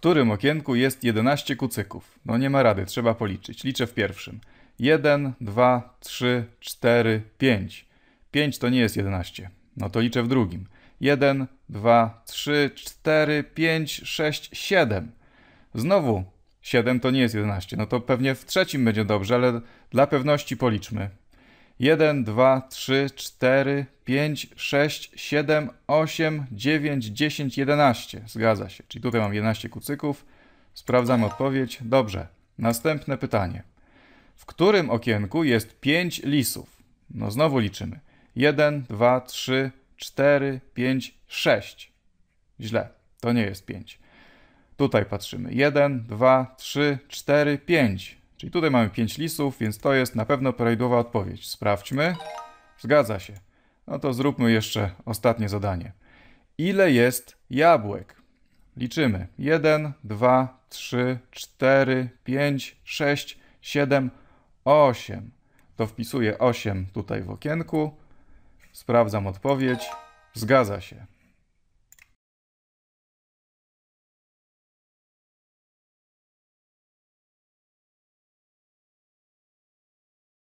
którym okienku jest 11 kucyków? No nie ma rady, trzeba policzyć. Liczę w pierwszym. 1, 2, 3, 4, 5. 5 to nie jest 11. No to liczę w drugim. 1, 2, 3, 4, 5, 6, 7. Znowu 7 to nie jest 11. No to pewnie w trzecim będzie dobrze, ale dla pewności policzmy. 1, 2, 3, 4, 5, 6, 7, 8, 9, 10, 11. Zgadza się. Czyli tutaj mam 11 kucyków. Sprawdzam odpowiedź. Dobrze. Następne pytanie. W którym okienku jest 5 lisów? No znowu liczymy. 1, 2, 3, 4, 5, 6. Źle. To nie jest 5. Tutaj patrzymy. 1, 2, 3, 4, 5. Czyli tutaj mamy 5 lisów, więc to jest na pewno prawidłowa odpowiedź. Sprawdźmy. Zgadza się. No to zróbmy jeszcze ostatnie zadanie. Ile jest jabłek? Liczymy. 1, 2, 3, 4, 5, 6, 7, 8. To wpisuję 8 tutaj w okienku. Sprawdzam odpowiedź. Zgadza się.